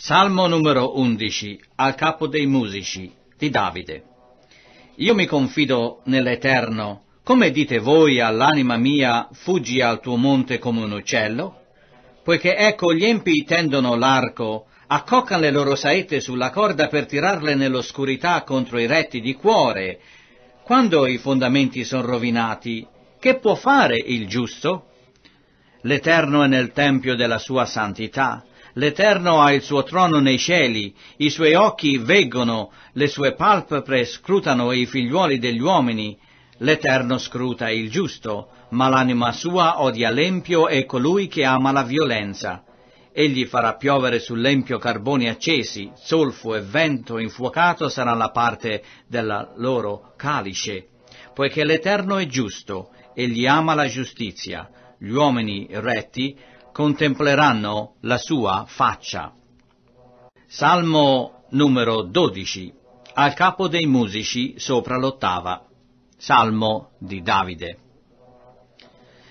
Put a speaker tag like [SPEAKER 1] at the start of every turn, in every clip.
[SPEAKER 1] Salmo numero 11, al capo dei musici, di Davide. Io mi confido nell'Eterno, come dite voi all'anima mia, fuggi al tuo monte come un uccello? Poiché ecco gli empi tendono l'arco, accoccano le loro saette sulla corda per tirarle nell'oscurità contro i retti di cuore. Quando i fondamenti sono rovinati, che può fare il giusto? L'Eterno è nel tempio della sua santità, L'Eterno ha il suo trono nei cieli, i suoi occhi veggono, le sue palpebre scrutano i figliuoli degli uomini. L'Eterno scruta il giusto, ma l'anima sua odia l'empio e colui che ama la violenza. Egli farà piovere sull'empio carboni accesi, solfo e vento infuocato sarà la parte della loro calice. Poiché l'Eterno è giusto, egli ama la giustizia. Gli uomini retti contempleranno la sua faccia. Salmo numero 12, al capo dei musici sopra l'ottava. Salmo di Davide.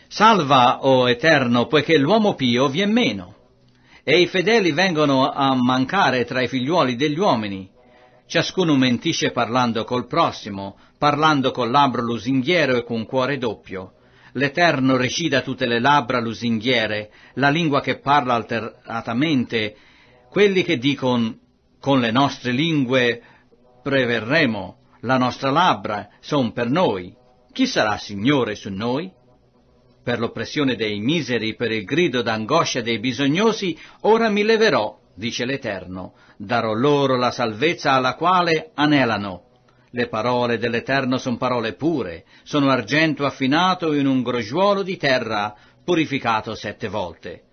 [SPEAKER 1] Salva, o oh Eterno, poiché l'uomo pio vien meno, e i fedeli vengono a mancare tra i figliuoli degli uomini. Ciascuno mentisce parlando col prossimo, parlando col labbro lusinghiero e con cuore doppio l'Eterno recida tutte le labbra lusinghiere, la lingua che parla alternatamente, quelli che dicono con le nostre lingue preverremo, la nostra labbra son per noi. Chi sarà Signore su noi? Per l'oppressione dei miseri, per il grido d'angoscia dei bisognosi, ora mi leverò, dice l'Eterno, darò loro la salvezza alla quale anelano. Le parole dell'Eterno sono parole pure, sono argento affinato in un grogiuolo di terra, purificato sette volte.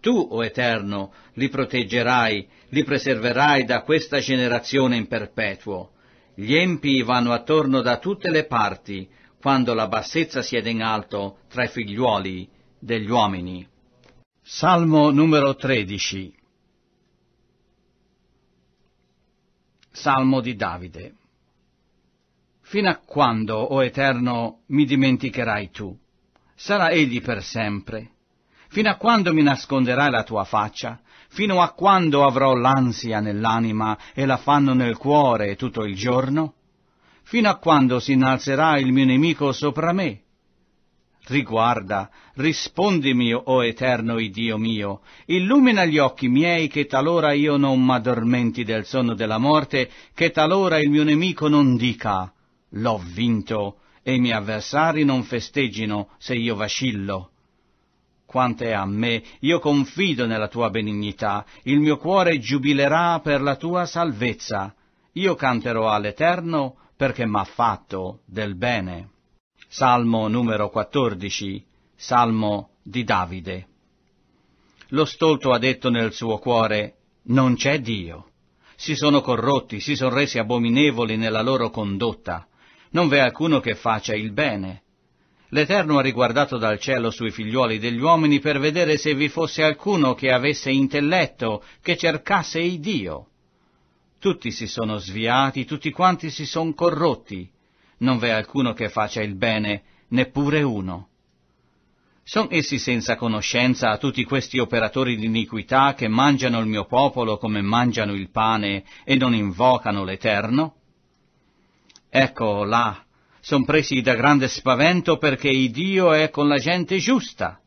[SPEAKER 1] Tu, o oh Eterno, li proteggerai, li preserverai da questa generazione in perpetuo. Gli empi vanno attorno da tutte le parti, quando la bassezza siede in alto tra i figliuoli degli uomini. Salmo numero 13 Salmo di Davide Fino a quando, o oh Eterno, mi dimenticherai tu? Sarà egli per sempre. Fino a quando mi nasconderai la tua faccia? Fino a quando avrò l'ansia nell'anima e l'affanno nel cuore tutto il giorno? Fino a quando si innalzerà il mio nemico sopra me? Riguarda, rispondimi, o oh eterno Dio mio, illumina gli occhi miei che talora io non m'addormenti del sonno della morte, che talora il mio nemico non dica, L'ho vinto e i miei avversari non festeggino se io vacillo. Quante a me, io confido nella tua benignità, il mio cuore giubilerà per la tua salvezza. Io canterò all'Eterno perché m'ha fatto del bene. Salmo numero 14, Salmo di Davide. Lo stolto ha detto nel suo cuore, non c'è Dio. Si sono corrotti, si sono resi abominevoli nella loro condotta non v'è alcuno che faccia il bene. L'Eterno ha riguardato dal cielo sui figliuoli degli uomini per vedere se vi fosse alcuno che avesse intelletto, che cercasse il Dio. Tutti si sono sviati, tutti quanti si sono corrotti. Non v'è alcuno che faccia il bene, neppure uno. Son essi senza conoscenza a tutti questi operatori di iniquità che mangiano il mio popolo come mangiano il pane e non invocano l'Eterno? Ecco là, son presi da grande spavento perché il Dio è con la gente giusta.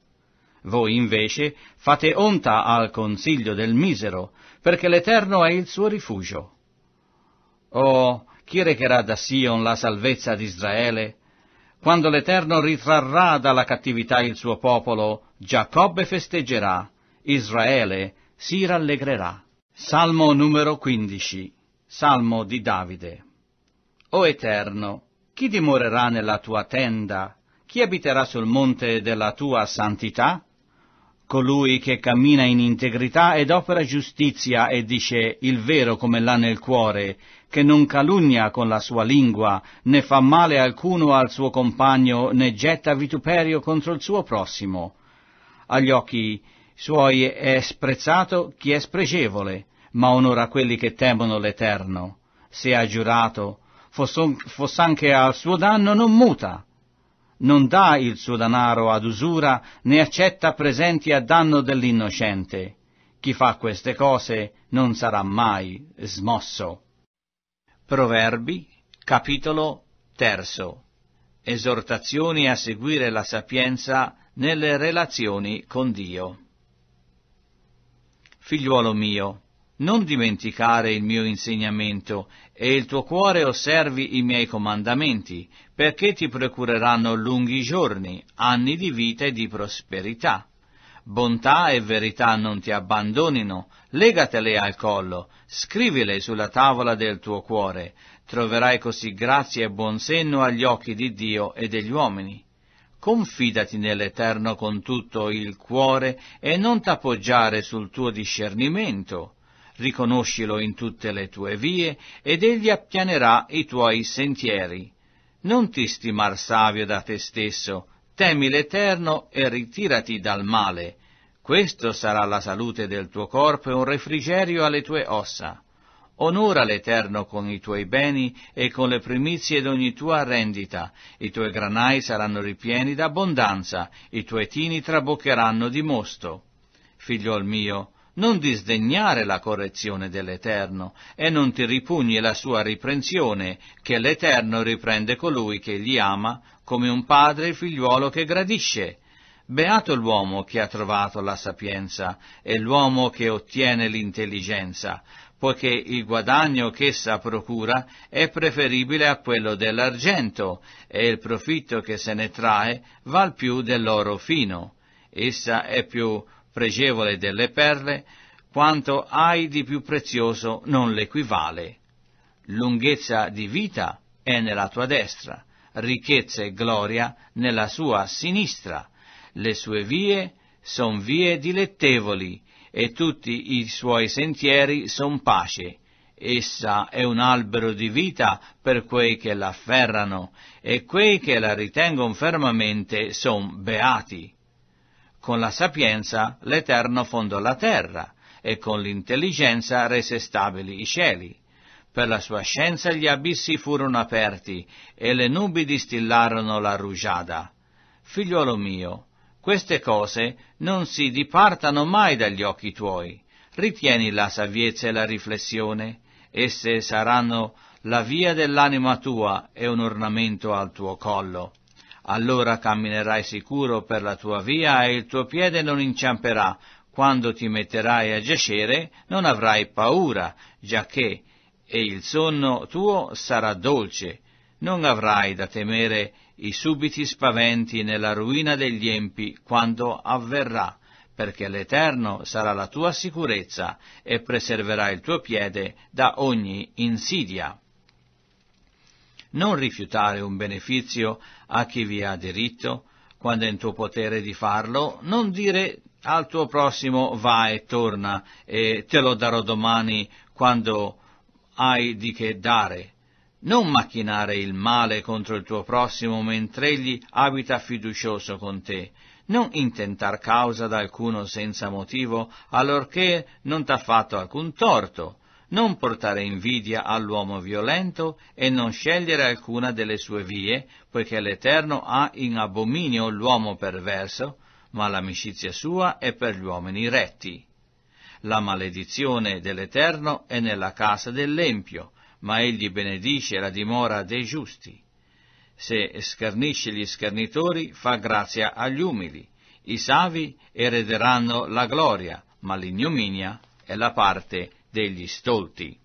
[SPEAKER 1] Voi invece fate onta al consiglio del misero, perché l'Eterno è il suo rifugio. Oh, chi recherà da Sion la salvezza di Israele? Quando l'Eterno ritrarrà dalla cattività il suo popolo, Giacobbe festeggerà, Israele si rallegrerà. Salmo numero 15. Salmo di Davide. O Eterno, chi dimorerà nella tua tenda? Chi abiterà sul monte della tua santità? Colui che cammina in integrità ed opera giustizia e dice il vero come l'ha nel cuore, che non calunnia con la sua lingua, né fa male alcuno al suo compagno, né getta vituperio contro il suo prossimo. Agli occhi suoi è sprezzato chi è spregevole, ma onora quelli che temono l'Eterno. Se ha giurato, fosse anche al suo danno, non muta. Non dà il suo danaro ad usura, né accetta presenti a danno dell'innocente. Chi fa queste cose non sarà mai smosso. Proverbi, capitolo terzo. Esortazioni a seguire la sapienza nelle relazioni con Dio. Figliuolo mio, non dimenticare il mio insegnamento e il tuo cuore osservi i miei comandamenti, perché ti procureranno lunghi giorni, anni di vita e di prosperità. Bontà e verità non ti abbandonino, legatele al collo, scrivile sulla tavola del tuo cuore, troverai così grazia e buon senno agli occhi di Dio e degli uomini. Confidati nell'Eterno con tutto il cuore e non t'appoggiare sul tuo discernimento riconoscilo in tutte le tue vie, ed egli appianerà i tuoi sentieri. Non ti stimar savio da te stesso, temi l'Eterno e ritirati dal male. Questo sarà la salute del tuo corpo e un refrigerio alle tue ossa. Onora l'Eterno con i tuoi beni e con le primizie d'ogni tua rendita. I tuoi granai saranno ripieni d'abbondanza, i tuoi tini traboccheranno di mosto. Figliol mio, non disdegnare la correzione dell'Eterno e non ti ripugni la sua riprensione, che l'Eterno riprende colui che gli ama, come un padre il figliuolo che gradisce. Beato l'uomo che ha trovato la sapienza e l'uomo che ottiene l'intelligenza, poiché il guadagno che essa procura è preferibile a quello dell'argento e il profitto che se ne trae val più dell'oro fino. Essa è più pregevole delle perle, quanto hai di più prezioso non l'equivale. Lunghezza di vita è nella tua destra, ricchezza e gloria nella sua sinistra. Le sue vie son vie dilettevoli e tutti i suoi sentieri son pace. Essa è un albero di vita per quei che l'afferrano e quei che la ritengono fermamente son beati. Con la sapienza l'Eterno fondò la terra e con l'intelligenza rese stabili i cieli. Per la sua scienza gli abissi furono aperti e le nubi distillarono la rugiada. Figliuolo mio, queste cose non si dipartano mai dagli occhi tuoi. Ritieni la saviezza e la riflessione, esse saranno la via dell'anima tua e un ornamento al tuo collo. Allora camminerai sicuro per la tua via e il tuo piede non inciamperà. Quando ti metterai a giacere non avrai paura, giacché e il sonno tuo sarà dolce. Non avrai da temere i subiti spaventi nella ruina degli empi quando avverrà, perché l'Eterno sarà la tua sicurezza e preserverà il tuo piede da ogni insidia. Non rifiutare un beneficio a chi vi ha diritto, quando è in tuo potere di farlo, non dire al tuo prossimo va e torna e te lo darò domani quando hai di che dare. Non macchinare il male contro il tuo prossimo mentre egli abita fiducioso con te. Non intentar causa ad alcuno senza motivo, allorché non t'ha fatto alcun torto non portare invidia all'uomo violento e non scegliere alcuna delle sue vie, poiché l'Eterno ha in abominio l'uomo perverso, ma l'amicizia sua è per gli uomini retti. La maledizione dell'Eterno è nella casa dell'Empio, ma egli benedice la dimora dei giusti. Se schernisce gli schernitori, fa grazia agli umili. I savi erederanno la gloria, ma l'ignominia è la parte degli stolti.